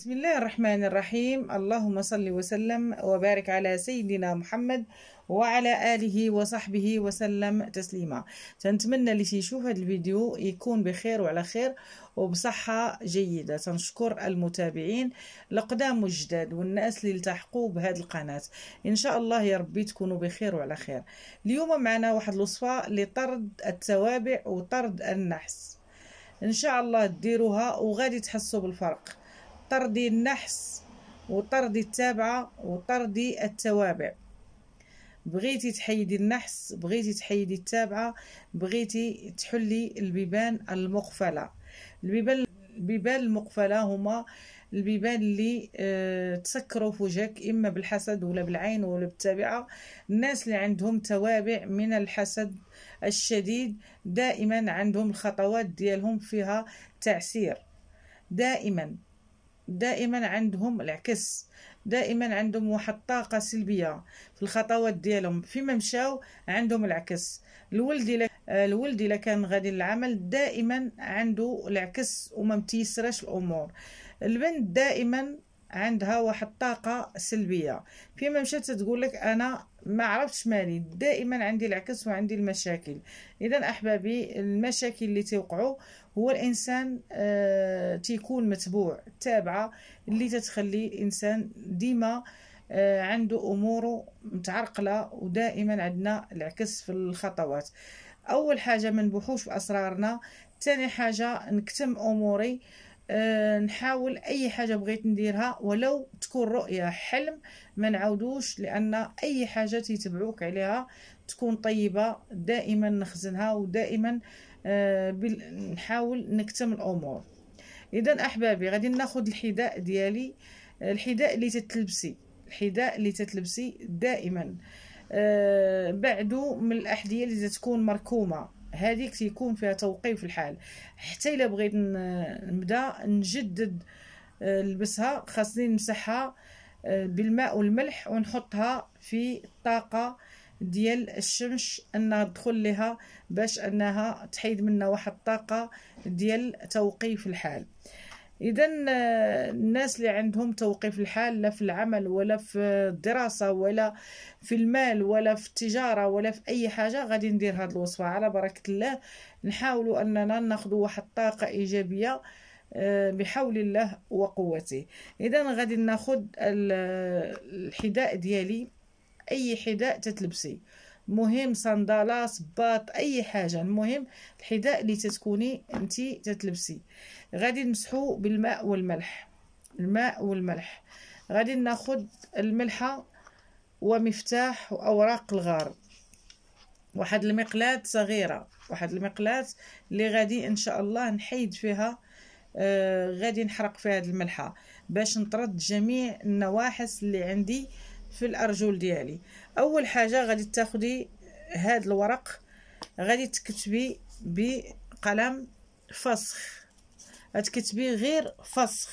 بسم الله الرحمن الرحيم اللهم صل وسلم وبارك على سيدنا محمد وعلى آله وصحبه وسلم تسليما تنتمنى اللي تيشوف هذا الفيديو يكون بخير وعلى خير وبصحة جيدة تنشكر المتابعين القدام والجداد والناس اللي التحقوا بهذه القناة إن شاء الله يا ربي تكونوا بخير وعلى خير اليوم معنا واحد الوصفة لطرد التوابع وطرد النحس إن شاء الله ديروها وغادي تحسوا بالفرق طرد النحس وطرد التابعة وطرد التوابع بغيتي تحيدي النحس بغيتي تحيدي التابعة بغيتي تحلي البيبان المقفلة البيبان البيبان المقفلة هما البيبان اللي اه تسكروا فوجك اما بالحسد ولا بالعين ولا بالتابعه الناس اللي عندهم توابع من الحسد الشديد دائما عندهم الخطوات ديالهم فيها تعسير دائما دائما عندهم العكس دائما عندهم واحد الطاقه سلبيه في الخطوات ديالهم فيما مشاو عندهم العكس الولد الا آه، الولد الا كان غادي للعمل دائما عنده العكس وما الامور البنت دائما عندها واحد الطاقة سلبية فيما مشات تقول لك أنا ما عرفتش مالي دائما عندي العكس وعندي المشاكل إذا أحبابي المشاكل اللي توقعوا هو الإنسان آه تيكون متبوع تابعة اللي تتخلي الإنسان ديما آه عنده أموره متعرقلة ودائما عندنا العكس في الخطوات أول حاجة ما نبوحوش في أسرارنا ثاني حاجة نكتم أموري آه آه، نحاول اي حاجه بغيت نديرها ولو تكون رؤيه حلم ما نعاودوش لان اي حاجه تيتبعوك عليها تكون طيبه دائما نخزنها ودائما آه، نحاول نكتم الامور اذا احبابي غادي ناخذ الحذاء ديالي الحذاء اللي تتلبسي الحذاء اللي تتلبسي دائما أه بعدو من الاحذيه اللي تكون مركومه هذيك تيكون فيها توقيف الحال حتى الا بغيت نبدا نجدد آه، لبسها خاصني نمسحها آه، بالماء والملح ونحطها في الطاقه ديال الشمس انها تدخل لها باش انها تحيد منا واحد الطاقه ديال توقيف الحال اذا الناس اللي عندهم توقيف الحال لا في العمل ولا في الدراسه ولا في المال ولا في التجاره ولا في اي حاجه غادي ندير هذه الوصفه على بركه الله نحاول اننا ناخذ واحد الطاقه ايجابيه آه، بحول الله وقوته اذا غادي ناخذ الحذاء ديالي اي حذاء تتلبسي مهم صندالة صباط اي حاجه المهم الحذاء اللي تتكوني انت تتلبسي غادي نمسحو بالماء والملح الماء والملح غادي ناخد الملحه ومفتاح واوراق الغار واحد المقلاه صغيره واحد المقلاه اللي غادي ان شاء الله نحيد فيها آه غادي نحرق فيها هاد الملحه باش نطرد جميع النواحس اللي عندي آه في الارجل ديالي اول حاجه غادي تاخدي هذا الورق غادي تكتبي بقلم فسخ غتكتبي غير فسخ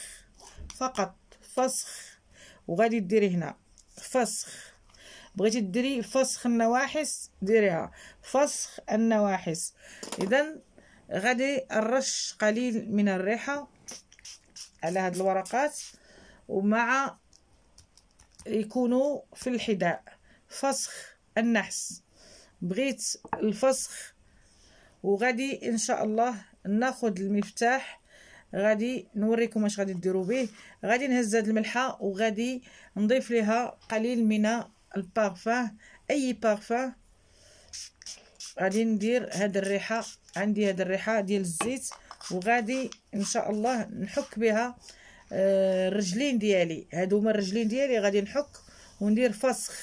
فقط فسخ وغادي ديري هنا فسخ بغيتي ديري فسخ النواحس ديريها فسخ النواحس اذا غادي نرش قليل من الريحه على هاد الورقات ومع يكونوا في الحذاء فسخ النحس بغيت الفسخ وغادي ان شاء الله ناخد المفتاح غادي نوريكم اش غادي ديروا به غادي نهز هاد الملحه وغادي نضيف ليها قليل من البارفان اي بارفان غادي ندير هاد الريحه عندي هاد الريحه ديال الزيت وغادي ان شاء الله نحك بها آه، الرجلين ديالي هادو هما الرجلين ديالي غادي نحك وندير فسخ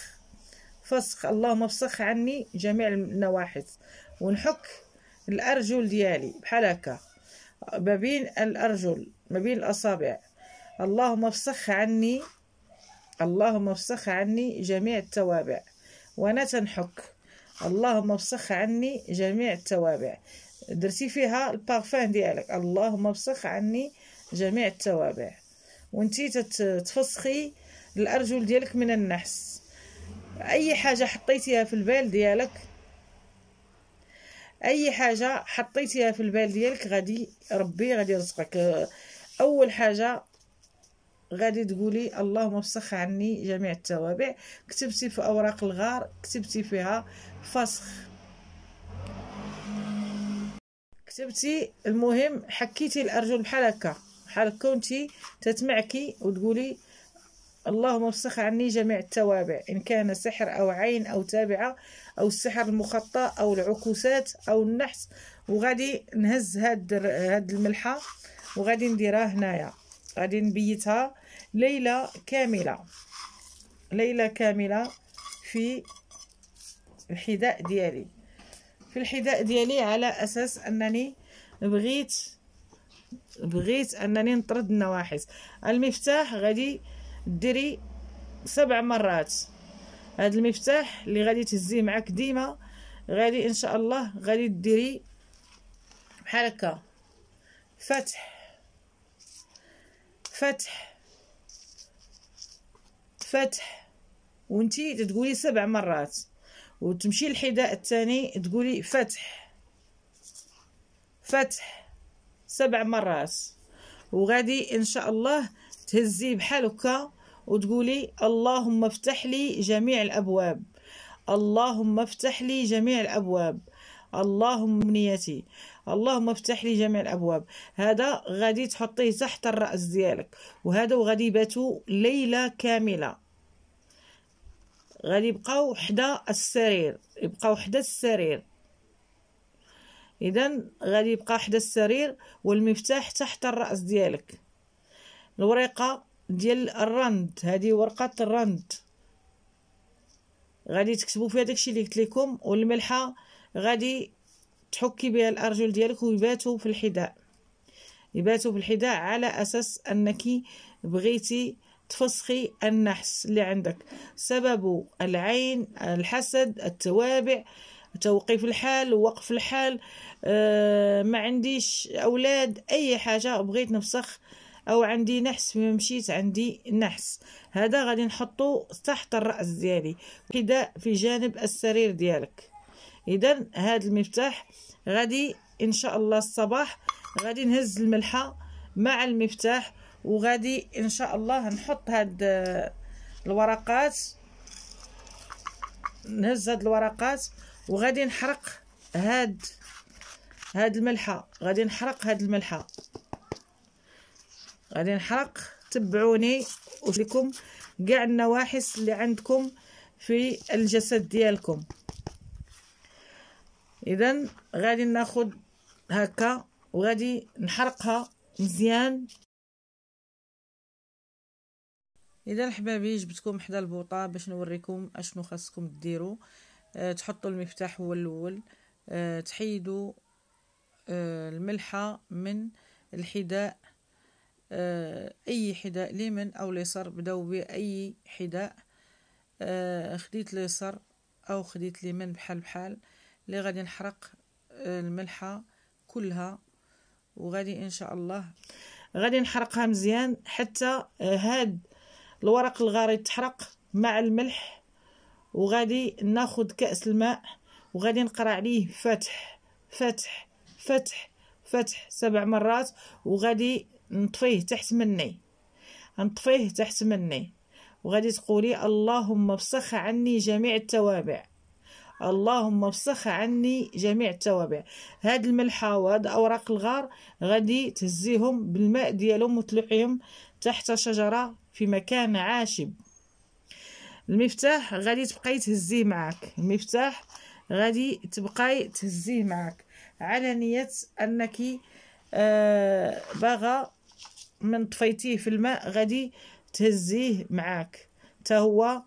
فسخ اللهم افسخ عني جميع النواحص ونحك الارجل ديالي بحال هكا ما بين الارجل ما بين الاصابع اللهم افسخ عني اللهم افسخ عني جميع التوابع وانا تنحك اللهم افسخ عني جميع التوابع درتي فيها البارفان ديالك اللهم افسخ عني جميع التوابع وانتي تتفسخي الارجل ديالك من النحس اي حاجه حطيتيها في البال ديالك اي حاجه حطيتيها في البال ديالك غادي ربي غادي يرزقك اول حاجه غادي تقولي اللهم فسخ عني جميع التوابع كتبتي في اوراق الغار كتبتي فيها فسخ كتبتي المهم حكيتي الارجل بحال هكا حال كونتي تتمعكي وتقولي اللهم افسخ عني جميع التوابع إن كان سحر أو عين أو تابعة أو السحر المخطأ أو العكوسات أو النحس وغادي نهز هاد, هاد الملحة وغادي نديرها هنايا غادي نبيتها ليلة كاملة ليلة كاملة في الحذاء ديالي في الحذاء ديالي على أساس أنني بغيت بغيت انني نطرد النواحس المفتاح غادي ديري سبع مرات هذا المفتاح اللي غادي تهزيه معاك ديما غادي ان شاء الله غادي ديري بحال هكا فتح فتح فتح وانت تقولي سبع مرات وتمشي الحذاء الثاني تقولي فتح فتح سبع مرات وغادي ان شاء الله تهزي بحال هكا وتقولي اللهم افتح لي جميع الابواب اللهم افتح لي جميع الابواب اللهم امنيتي اللهم افتح لي جميع الابواب هذا غادي تحطيه تحت الراس ديالك وهذا وغادي يباتوا ليله كامله غادي يبقاو حدا السرير يبقاو حدا السرير اذا غادي يبقى حدا السرير والمفتاح تحت الراس ديالك الورقه ديال الرند هذه ورقه الرند غادي تكتبوا فيها داكشي اللي قلت لكم والملحه غادي تحكي بها الارجل ديالك ويباتوا في الحذاء يباتوا في الحذاء على اساس انك بغيتي تفسخي النحس اللي عندك سبب العين الحسد التوابع توقيف الحال ووقف الحال آه، ما عنديش اولاد اي حاجه بغيت نفسخ او عندي نحس فيما مشيت عندي نحس هذا غادي نحطو تحت الراس ديالي كده في جانب السرير ديالك اذا هذا المفتاح غادي ان شاء الله الصباح غادي نهز الملحه مع المفتاح وغادي ان شاء الله نحط هاد آه، الورقات نهز هاد الورقات وغادي نحرق هاد هاد الملحه غادي نحرق هاد الملحه غادي نحرق تبعوني وشليكم كاع النواحس اللي عندكم في الجسد ديالكم اذا غادي ناخد هكا وغادي نحرقها مزيان اذا حبابي جبتكم حدا البوطه باش نوريكم اشنو خاصكم ديروا آه، تحطوا المفتاح هو الأول آه، تحيدوا آه، الملحة من الحذاء أي حذاء ليمن أو ليسر بداو بأي حذاء خديت ليسر أو خديت ليمن بحال بحال اللي غادي نحرق الملحة كلها وغادي إن شاء الله غادي نحرقها مزيان حتى هاد الورق الغاري تحرق مع الملح وغادي ناخد كأس الماء وغادي نقرا عليه فتح فتح فتح فتح سبع مرات وغادي نطفيه تحت مني نطفيه تحت مني وغادي تقولي اللهم افسخ عني جميع التوابع اللهم افسخ عني جميع التوابع هاد الملحه وهاد اوراق الغار غادي تهزيهم بالماء ديالهم وتلوحيهم تحت شجره في مكان عاشب المفتاح غادي تبقاي تهزيه معاك المفتاح غادي تبقاي تهزيه معاك على نية أنك آه باغا من طفيتيه في الماء غادي تهزيه معاك حتى هو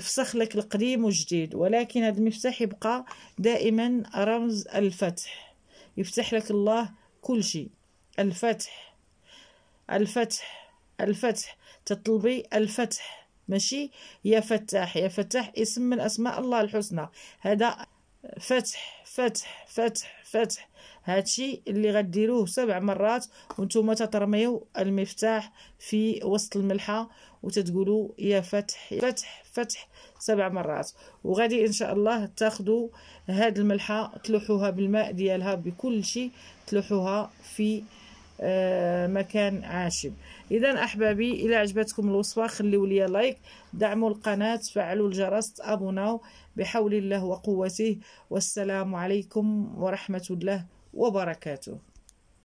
فسخ لك القديم وجديد ولكن هذا المفتاح يبقى دائما رمز الفتح يفتح لك الله كل شيء الفتح الفتح الفتح تطلبي الفتح ماشي يا فتاح يا فتاح اسم من اسماء الله الحسنى هذا فتح فتح فتح فتح هادشي اللي غديروه سبع مرات وانتم تترميو المفتاح في وسط الملحه وتتقولوا يا فتح يا فتح فتح سبع مرات وغادي ان شاء الله تاخذوا هاد الملحه تلوحوها بالماء ديالها بكل شيء تلوحوها في آه، مكان عاشب اذا احبابي الى عجبتكم الوصفه خليوا لي لايك دعموا القناه فعلوا الجرس ابوناو بحول الله وقوته والسلام عليكم ورحمه الله وبركاته